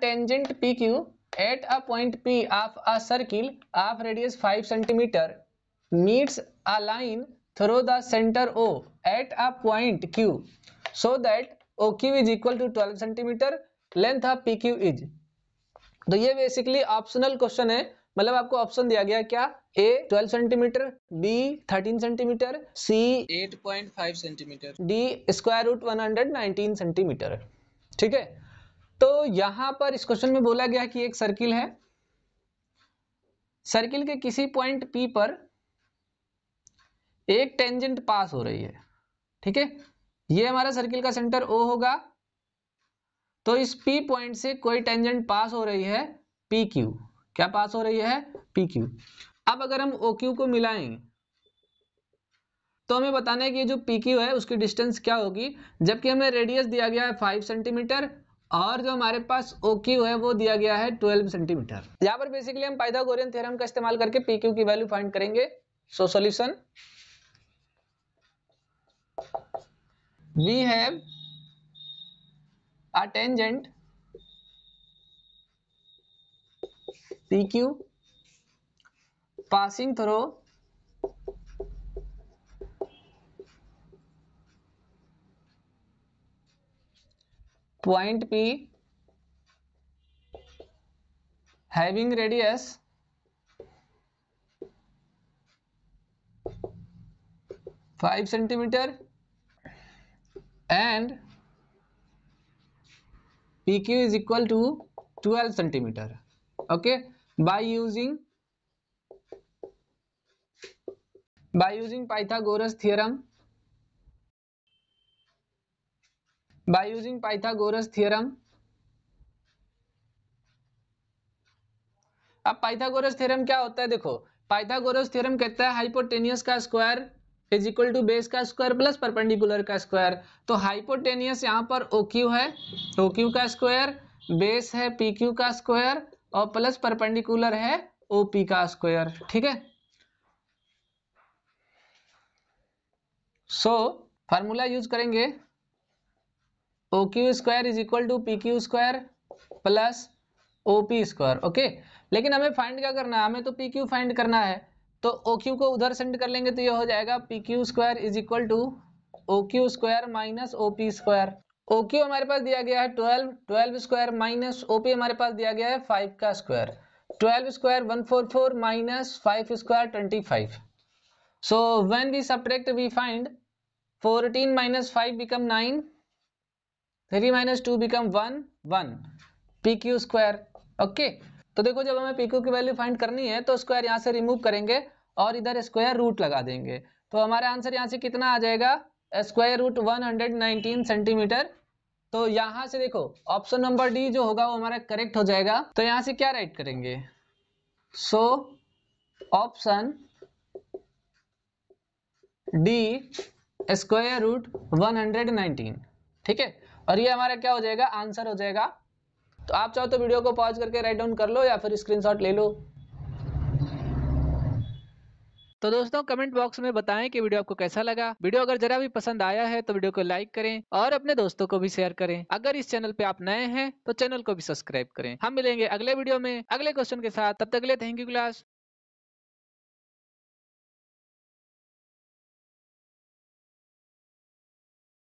tangent P Q at a point P of a circle of radius 5 centimetre meets a line through the centre O at a point Q so that O Q is equal to 12 centimetre length of P Q is तो ये basically optional question है मतलब आपको option दिया गया क्या A 12 centimetre B 13 centimetre C 8.5 centimetre D square root 119 centimetre ठीक है तो यहां पर इस क्वेश्चन में बोला गया कि एक सर्किल है सर्किल के किसी पॉइंट पी पर एक टेंजेंट पास हो रही है ठीक है ये हमारा सर्किल का सेंटर ओ होगा तो इस पी पॉइंट से कोई टेंजेंट पास हो रही है पी क्यू क्या पास हो रही है पी क्यू अब अगर हम ओ क्यू को मिलाएं तो हमें बताना है कि जो पी क्यू है उसकी डिस्टेंस क्या होगी जबकि हमें रेडियस दिया गया है फाइव सेंटीमीटर और जो हमारे पास ओ क्यू है वो दिया गया है 12 सेंटीमीटर यहाँ पर बेसिकली हम पाइथागोरियन थ्योरम का इस्तेमाल करके पी क्यू की वैल्यू फाइंड करेंगे so solution we have a P pq passing through point P having radius five centimetre and P Q is equal to twelve centimetre okay by using by using pythagoras theorem by using pythagoras theorem अब Pythagoras theorem क्या होता है देखो Pythagoras theorem कहता है hypotenuse का square is equal to base का square plus perpendicular का स्क्वायर तो हाइपोटेनियस यहां पर ओ है ओ का स्क्वायर बेस है पी का स्क्वायर और प्लस परपेंडिकुलर है ओ का स्क्वायर ठीक है सो फार्मूला यूज करेंगे O Q square is equal to P Q square plus O P square okay लेकिन हमें फाइंड क्या करना है हमें तो पी क्यू फाइंड करना है तो ओ क्यू को उधर सेंड कर लेंगे तो ये हो जाएगा P Q square is equal to O Q square minus O P square O Q हमारे पास दिया गया है twelve twelve square minus O P हमारे पास दिया गया है फाइव का square twelve square one four four minus five square twenty five so when we subtract we find fourteen minus five become nine three minus two become one one P Q square okay तो देखो जब हमें P Q की value find करनी है तो square यहाँ से रिमूव करेंगे और इधर स्क्वायर रूट लगा देंगे तो हमारा आंसर यहाँ से कितना आ जाएगा square root one hundred nineteen centimetre तो यहाँ से देखो ऑप्शन नंबर डी जो होगा वो हमारा करेक्ट हो जाएगा तो यहाँ से क्या राइट करेंगे so option D square root one hundred nineteen ठीक है और ये हमारा क्या हो जाएगा आंसर हो जाएगा तो आप चाहो तो वीडियो को पॉज करके राइट डाउन कर लो या फिर स्क्रीनशॉट ले लो तो दोस्तों कमेंट बॉक्स में बताएं कि वीडियो आपको कैसा लगा वीडियो अगर जरा भी पसंद आया है तो वीडियो को लाइक करें और अपने दोस्तों को भी शेयर करें अगर इस चैनल पे आप नए हैं तो चैनल को भी सब्सक्राइब करें हम मिलेंगे अगले वीडियो में अगले क्वेश्चन के साथ तब तक ले थैंक यू क्लास